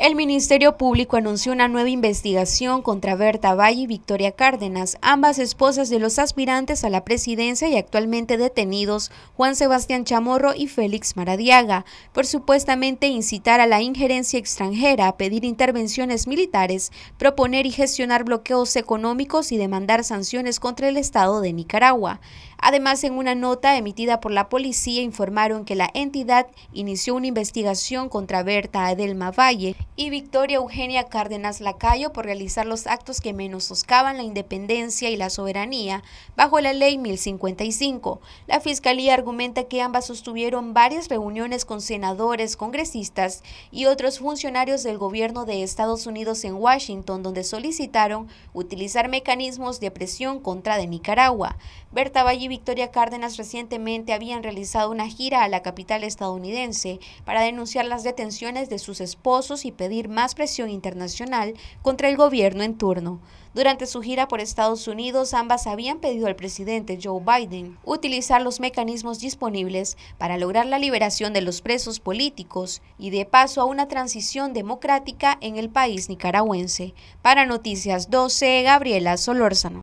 El Ministerio Público anunció una nueva investigación contra Berta Valle y Victoria Cárdenas, ambas esposas de los aspirantes a la presidencia y actualmente detenidos Juan Sebastián Chamorro y Félix Maradiaga, por supuestamente incitar a la injerencia extranjera, pedir intervenciones militares, proponer y gestionar bloqueos económicos y demandar sanciones contra el Estado de Nicaragua. Además, en una nota emitida por la policía informaron que la entidad inició una investigación contra Berta Adelma Valle y Victoria Eugenia Cárdenas Lacayo por realizar los actos que menos la independencia y la soberanía bajo la ley 1055. La fiscalía argumenta que ambas sostuvieron varias reuniones con senadores, congresistas y otros funcionarios del gobierno de Estados Unidos en Washington, donde solicitaron utilizar mecanismos de presión contra de Nicaragua. Berta Valle y Victoria Cárdenas recientemente habían realizado una gira a la capital estadounidense para denunciar las detenciones de sus esposos y pedir más presión internacional contra el gobierno en turno. Durante su gira por Estados Unidos, ambas habían pedido al presidente Joe Biden utilizar los mecanismos disponibles para lograr la liberación de los presos políticos y de paso a una transición democrática en el país nicaragüense. Para Noticias 12, Gabriela Solórzano.